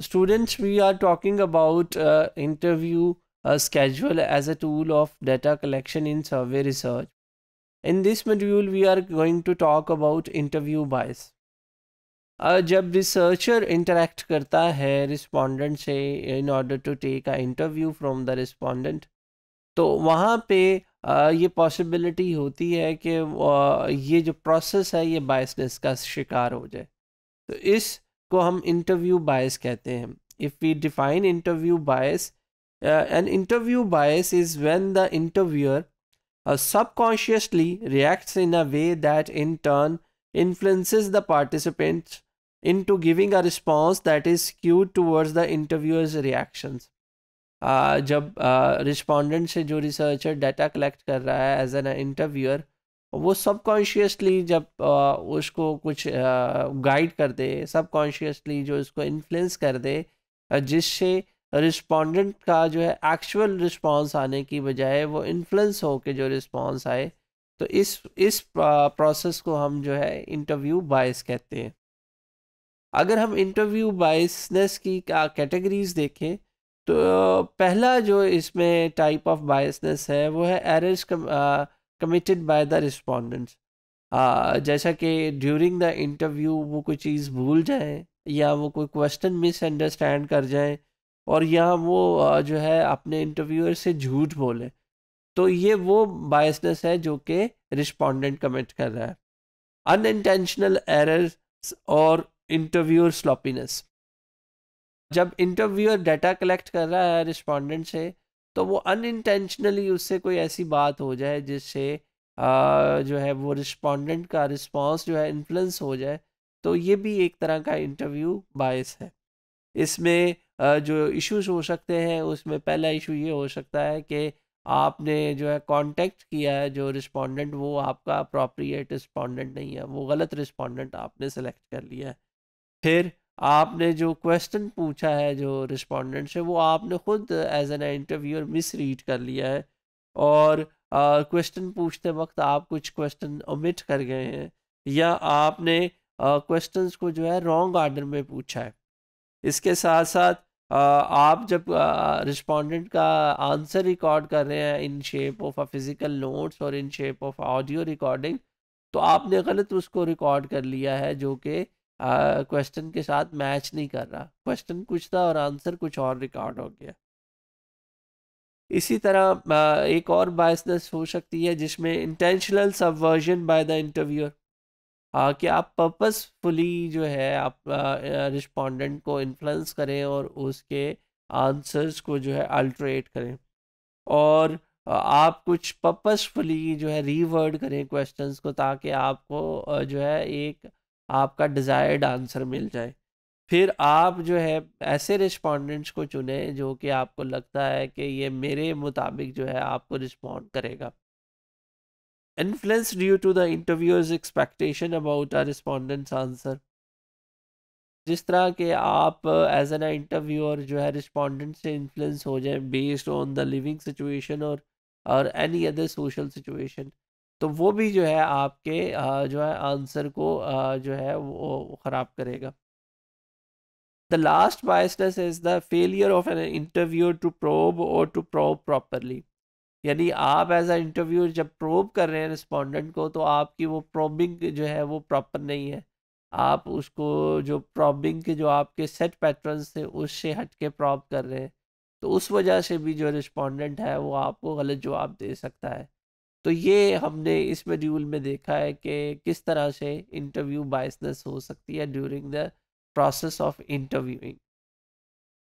Students, we are talking about uh, interview a uh, schedule as a tool of data collection in survey research. In this module, we are going to talk about interview bias. Uh, जब researcher interact करता है respondent से in order to take a interview from the respondent, तो वहाँ पे uh, ये possibility होती है कि uh, ये जो प्रोसेस है ये बायसनेस का शिकार हो जाए तो इस को हम इंटरव्यू बायस कहते हैं if we define interview bias an interview bias is when the interviewer subconsciously react in a way that in turn influences the participant into giving a response that is cued towards the interviewer's reaction जब respondent uh, से जो researcher data collect कर रहा है as an interviewer वो subconsciously जब उसको कुछ गाइड कर दे सबकॉन्शियसली जो इसको इन्फ्लुएंस कर दे जिससे रिस्पोंडेंट का जो है एक्चुअल रिस्पांस आने की बजाय वो इन्फ्लुएंस के जो रिस्पांस आए तो इस इस प्रोसेस को हम जो है इंटरव्यू बायस कहते हैं अगर हम इंटरव्यू बायसनेस की कैटेगरीज देखें तो पहला जो इसमें टाइप ऑफ बायसनेस है वो है errors committed by the respondents जैसा कि ड्यूरिंग द इंटरव्यू वो कोई चीज़ भूल जाए या वो कोई क्वेश्चन मिसअंडरस्टैंड कर जाए और या वो जो है अपने इंटरव्यूअर से झूठ बोले तो ये वो बायसनेस है जो कि रिस्पोंडेंट कमिट कर रहा है अन इंटेंशनल एरर्स और इंटरव्यूअर स्लॉपीनेस जब इंटरव्यूअर डाटा कलेक्ट कर रहा है रिस्पोंडेंट से तो वो अनइंटेंशनली उससे कोई ऐसी बात हो जाए जिससे जो है वो रिस्पोंडेंट का रिस्पांस जो है इन्फ्लुएंस हो जाए तो ये भी एक तरह का इंटरव्यू बायस है इसमें जो इश्यूज हो सकते हैं उसमें पहला इशू ये हो सकता है कि आपने जो है कांटेक्ट किया है जो रिस्पोंडेंट वो आपका अप्रोप्रिएट रिस्पोंडेंट नहीं है वो गलत रिस्पोंडेंट आपने सेलेक्ट कर लिया है फिर आपने जो क्वेश्चन पूछा है जो रिस्पोंडेंट से वो आपने खुद as an interviewer misread कर लिया है और क्वेश्चन पूछते वक्त आप कुछ क्वेश्चन ओमिट कर गए हैं या आपने क्वेश्चन को जो है रॉन्ग आर्डर में पूछा है इसके साथ साथ आप जब रिस्पोंडेंट का आंसर रिकॉर्ड कर रहे हैं in shape of a physical notes और in shape of audio recording तो आपने गलत उसको रिकॉर्ड कर लिया है जो कि क्वेश्चन के साथ मैच नहीं कर रहा क्वेश्चन कुछ था और आंसर कुछ और रिकॉर्ड हो गया इसी तरह एक और बायसनेस हो सकती है जिसमें intentional subversion by the interviewer कि आप पर्पसफुली जो है आप रिस्पोंडेंट को इन्फ्लुएंस करें और उसके आंसर्स को जो है अल्ट्रेट करें और आप कुछ पर्पसफुली जो है रीवर्ड करें क्वेश्चंस को ताकि आपको जो है एक आपका डिज़ायर्ड आंसर मिल जाए फिर आप जो है ऐसे रिस्पॉन्डेंट्स को चुने जो कि आपको लगता है कि ये मेरे मुताबिक जो है आपको रिस्पॉन्ड करेगा influence due to the interview's expectation about a respondent's answer जिस तरह के आप एज एन इंटरव्यूअर जो है रिस्पोंडेंट से इन्फ्लुएंस हो जाए based on the living situation और और एनी अदर सोशल सिचुएशन तो वो भी जो है आपके जो है आंसर को जो है वो ख़राब करेगा the last biasness is the failure of an interview to probe और टू प्रोब प्रॉपरली यानी आप एज अ इंटरव्यू जब प्रोब कर रहे हैं रिस्पोंडेंट को तो आपकी वो प्रोबिंग जो है वो प्रॉपर नहीं है आप उसको जो प्रॉबिंग के जो आपके सेट पैटर्न थे उससे हट के प्रॉब कर रहे हैं तो उस वजह से भी जो रिस्पोंडेंट है वो आपको गलत जवाब दे सकता है तो ये हमने इस मॉड्यूल में देखा है कि किस तरह से इंटरव्यू बायसनेस हो सकती है during the process of interviewing